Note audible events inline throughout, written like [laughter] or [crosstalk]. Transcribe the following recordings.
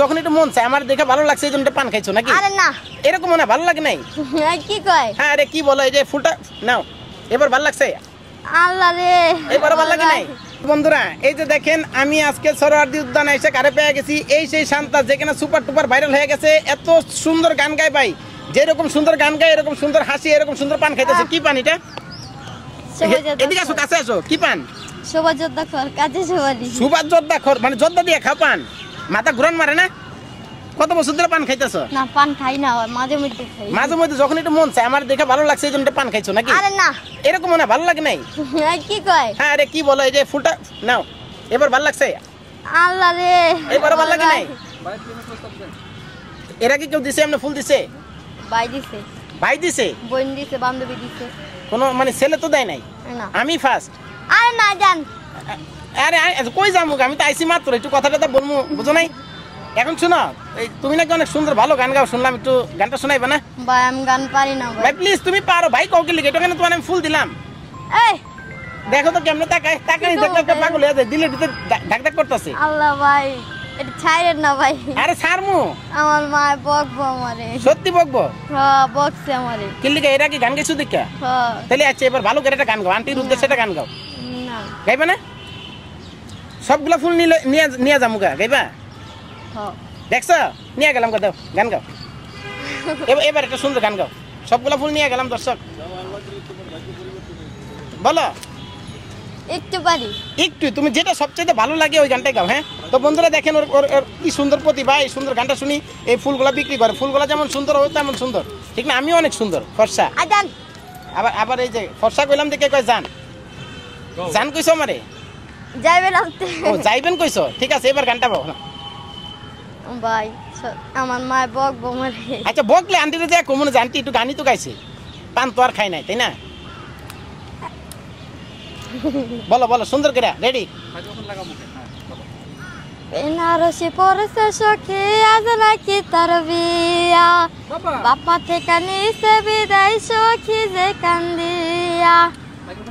যখন একটু মন চাই আমার দেখে ভালো লাগছে এই জন্য পান খাইছো নাকি আরে না এরকম মনে ভালো লাগে নাই [laughs] কি কয় হ্যাঁ আরে কি বলো এই যে ফুলটা নাও এবার ভালো লাগছে আল্লাহ রে এবার ভালো লাগে নাই বন্ধুরা এই যে দেখেন আমি আজকে সরোয়ার্দি উদ্যানে এসে কারে পেয়ে গেছি এই সেই শান্তা যেখানে সুপার টুপার ভাইরাল হয়ে গেছে এত সুন্দর গান গায় ভাই যেরকম সুন্দর গান গায় এরকম সুন্দর হাসি এরকম সুন্দর পান খাইতেছে কি পান এটা এদিকে আসো কাছে আসো কি পান যোদ্ধা খর মানে যোদ্ধা দিয়ে খাও পান মাথা ঘুরান মারে না কত বছর ধরে পান খাইতেছ না পান খাই না মাঝে মধ্যে খাই মাঝে মধ্যে যখন একটু মন চায় আমার দেখে ভালো লাগছে এই জন্য পান খাইছো নাকি আরে না এরকম মনে ভালো লাগে নাই [laughs] কি কয় হ্যাঁ আরে কি বলো এই যে ফুলটা নাও এবার ভালো লাগছে আল্লাহ রে এবার ভালো লাগে নাই [laughs] এরা কি কেউ দিছে এমনি ফুল দিছে ভাই দিছে ভাই দিছে বোন দিছে বান্ধবী দিছে কোনো মানে ছেলে তো দেয় নাই আমি ফার্স্ট আরে না জান আরে আচ্ছা, কই যামুক আমি তো আইসি মাত্র একটু কথা কথা বলবো বুঝো নাই এখন শোনো এই তুমি নাকি অনেক সুন্দর ভালো গান গাও শুনলাম একটু গানটা শোনাইবে না ভাই আমি গান পারি না ভাই প্লিজ তুমি পারো ভাই কাউকে লিখে এটা কেন তোমার আমি ফুল দিলাম এই দেখো তো কেমনে তাকাই তাকাই দেখলে একটা পাগল হয়ে যায় ঢাক ঢাক করতেছে আল্লাহ ভাই এটা ছাইরেন না ভাই আরে ছাড়মু আমার মা বকবো আমারে সত্যি বকবো হ্যাঁ বকছে আমারে কি লিখে গান গাইছো দেখা হ্যাঁ তাহলে আচ্ছা এবার ভালো করে একটা গান গাও আন্টির উদ্দেশ্যে একটা গান গাও না গাইবে না সবগুলো ফুল নিলে নিয়ে নিয়ে যাবো গা গাইবা হ্যাঁ। দেখছ নিয়ে গেলাম গা দাও গান গাও এবার একটা সুন্দর গান গাও সবগুলো ফুল নিয়ে গেলাম দর্শক বলো একটু পারি একটু তুমি যেটা সবচেয়ে ভালো লাগে ওই গানটাই গাও হ্যাঁ তো বন্ধুরা দেখেন ওর ওর কি সুন্দর প্রতিভা এই সুন্দর গানটা শুনি এই ফুলগুলা বিক্রি করে ফুলগুলা যেমন সুন্দর হবে তেমন সুন্দর ঠিক না আমিও অনেক সুন্দর ফর্সা আবার আবার এই যে ফর্সা কইলাম দেখে কয় জান জান কইছো আমারে যাইবেন আনতে ও যাইবেন কইছো ঠিক আছে এবার গানটা বাবা ভাই আমার মা বক বমরে আচ্ছা বকলে আন্টিরে যা কোমনে জানতি একটু গানই তো গাইছে পান তো আর খাই নাই তাই না বলো বলো সুন্দর করে রেডি বেনারসি পরশে সখী আজ নাকি তার বিয়া বাপা থেকে নিছে বিদায় সখী যে কান্দিয়া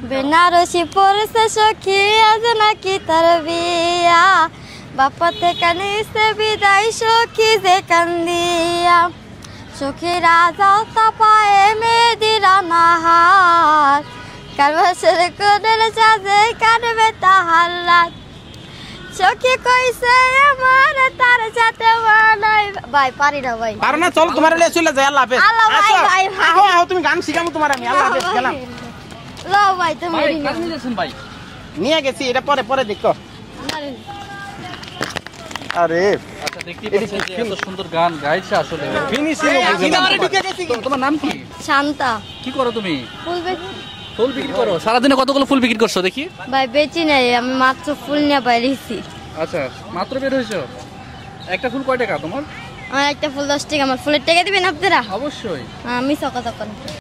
বেনারসি পরশে সখী আজ নাকি তার বিয়া বাপাতে কানে সে বিদায় সখী যে কান্দিয়া সখীরা রাজা তা পায়ে মেয়েদিরা নাহার কারবাসের কোনের সাজে কানবে তাহার রাত সখী কইছে আমার তার যাতে ভাই পারি না ভাই পারো না তোমার লিয়ে চলে যাই আল্লাহ হাফেজ আল্লাহ ভাই ভাই আহো আহো তুমি গান শিখামু তোমার আমি আল্লাহ হাফেজ গেলাম লো ভাই ভাই নিয়ে গেছি এটা পরে পরে দেখো আরে ফুল বিক্রি কতগুলো ফুল বিক্রি করছো দেখি ভাই বেঁচে নাই আমি মাত্র ফুল নিয়ে আচ্ছা মাত্র বের একটা ফুল কয় টাকা তোমার আমার একটা ফুল টাকা আমার ফুলের টাকা দিবেন আপনারা অবশ্যই আমি সকাল সকাল